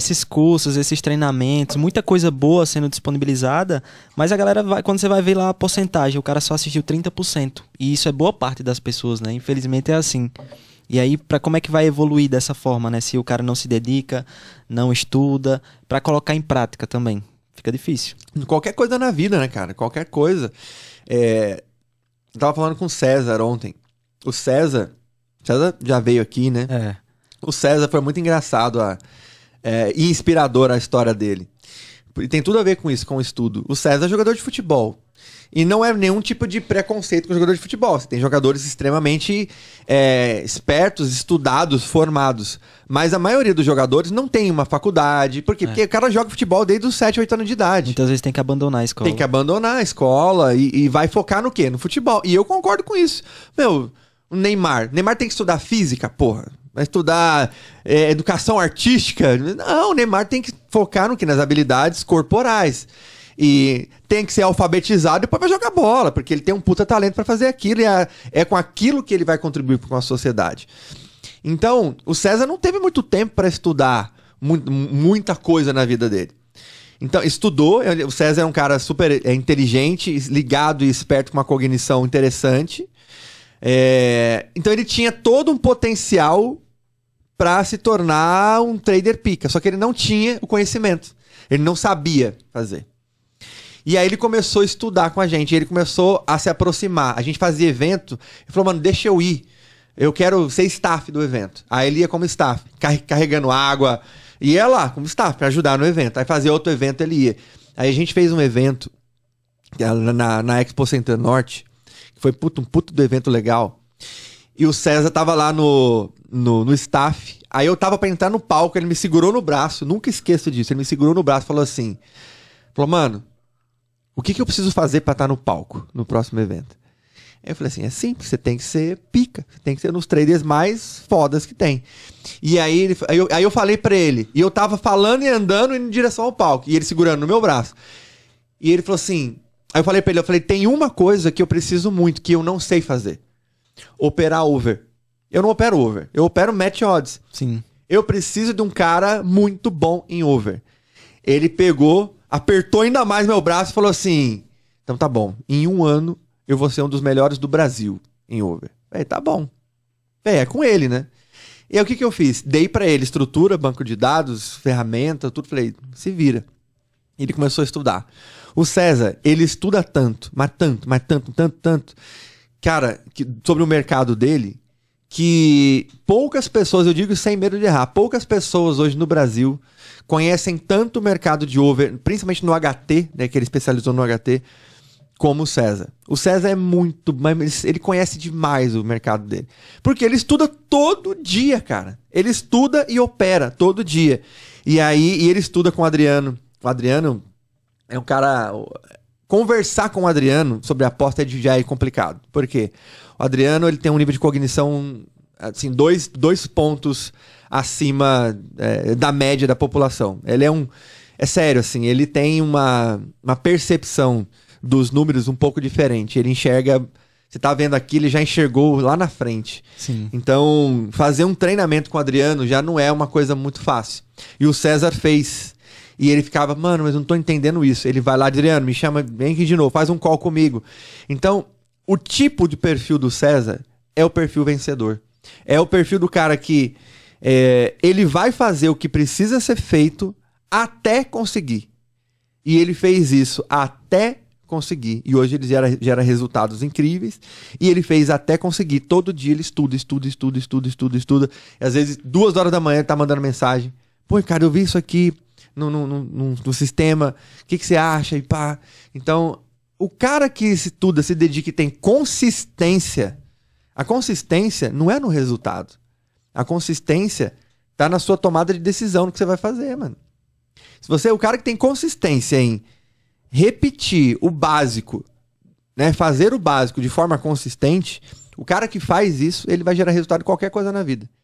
esses cursos, esses treinamentos, muita coisa boa sendo disponibilizada, mas a galera vai, quando você vai ver lá a porcentagem, o cara só assistiu 30%. E isso é boa parte das pessoas, né? Infelizmente é assim. E aí, para como é que vai evoluir dessa forma, né? Se o cara não se dedica, não estuda, para colocar em prática também. Fica difícil. Qualquer coisa na vida, né, cara? Qualquer coisa. É... Eu tava falando com o César ontem. O César. César já veio aqui, né? É. O César foi muito engraçado a. Ah é, inspirador a história dele. E tem tudo a ver com isso, com o estudo. O César é jogador de futebol. E não é nenhum tipo de preconceito com jogador de futebol. Você tem jogadores extremamente é, espertos, estudados, formados. Mas a maioria dos jogadores não tem uma faculdade. Por quê? É. Porque o cara joga futebol desde os 7, 8 anos de idade. Muitas vezes tem que abandonar a escola. Tem que abandonar a escola e, e vai focar no quê? No futebol. E eu concordo com isso. Meu, o Neymar. Neymar tem que estudar física, porra. Vai estudar é, educação artística? Não, o Neymar tem que focar no que? Nas habilidades corporais. E tem que ser alfabetizado e depois vai é jogar bola, porque ele tem um puta talento para fazer aquilo e é, é com aquilo que ele vai contribuir com a sociedade. Então, o César não teve muito tempo para estudar mu muita coisa na vida dele. Então, estudou. O César é um cara super é, inteligente, ligado e esperto, com uma cognição interessante. É, então, ele tinha todo um potencial para se tornar um trader pica. Só que ele não tinha o conhecimento. Ele não sabia fazer. E aí ele começou a estudar com a gente, ele começou a se aproximar. A gente fazia evento, ele falou, mano, deixa eu ir. Eu quero ser staff do evento. Aí ele ia como staff, carregando água. E ia lá, como staff, para ajudar no evento. Aí fazia outro evento, ele ia. Aí a gente fez um evento na, na Expo Center Norte, que foi puto, um puto do evento legal. E o César tava lá no, no, no staff. Aí eu tava para entrar no palco, ele me segurou no braço, nunca esqueço disso. Ele me segurou no braço e falou assim: falou, mano, o que, que eu preciso fazer para estar tá no palco no próximo evento? Aí eu falei assim: é simples, você tem que ser pica, você tem que ser nos traders mais fodas que tem. E aí, ele, aí, eu, aí eu falei para ele, e eu tava falando e andando indo em direção ao palco, e ele segurando no meu braço. E ele falou assim: aí eu falei pra ele, eu falei, tem uma coisa que eu preciso muito, que eu não sei fazer. Operar over. Eu não opero over. Eu opero match odds. Sim. Eu preciso de um cara muito bom em over. Ele pegou, apertou ainda mais meu braço e falou assim: então tá bom, em um ano eu vou ser um dos melhores do Brasil em over. Falei, tá bom. é com ele, né? E aí o que, que eu fiz? Dei para ele estrutura, banco de dados, ferramenta, tudo. Falei, se vira. ele começou a estudar. O César, ele estuda tanto, mas tanto, mas tanto, tanto, tanto. Cara, que, sobre o mercado dele, que poucas pessoas, eu digo sem medo de errar, poucas pessoas hoje no Brasil conhecem tanto o mercado de over, principalmente no HT, né, que ele especializou no HT, como o César. O César é muito, ele conhece demais o mercado dele. Porque ele estuda todo dia, cara. Ele estuda e opera todo dia. E aí, e ele estuda com o Adriano. O Adriano é um cara conversar com o Adriano sobre a aposta já é complicado. Por quê? O Adriano ele tem um nível de cognição assim dois, dois pontos acima é, da média da população. Ele é um é sério assim, ele tem uma, uma percepção dos números um pouco diferente. Ele enxerga você tá vendo aqui, ele já enxergou lá na frente. Sim. Então, fazer um treinamento com o Adriano já não é uma coisa muito fácil. E o César fez e ele ficava, mano, mas eu não tô entendendo isso. Ele vai lá, Adriano, me chama, vem aqui de novo, faz um call comigo. Então, o tipo de perfil do César é o perfil vencedor. É o perfil do cara que é, ele vai fazer o que precisa ser feito até conseguir. E ele fez isso até conseguir. E hoje ele gera, gera resultados incríveis. E ele fez até conseguir. Todo dia ele estuda, estuda, estuda, estuda, estuda, estuda. E às vezes, duas horas da manhã, ele tá mandando mensagem. Pô, cara, eu vi isso aqui no, no, no, no sistema, o que, que você acha e pá. Então, o cara que estuda, se dedica e tem consistência, a consistência não é no resultado. A consistência tá na sua tomada de decisão no que você vai fazer, mano. Se você é o cara que tem consistência em repetir o básico, né, fazer o básico de forma consistente, o cara que faz isso, ele vai gerar resultado em qualquer coisa na vida.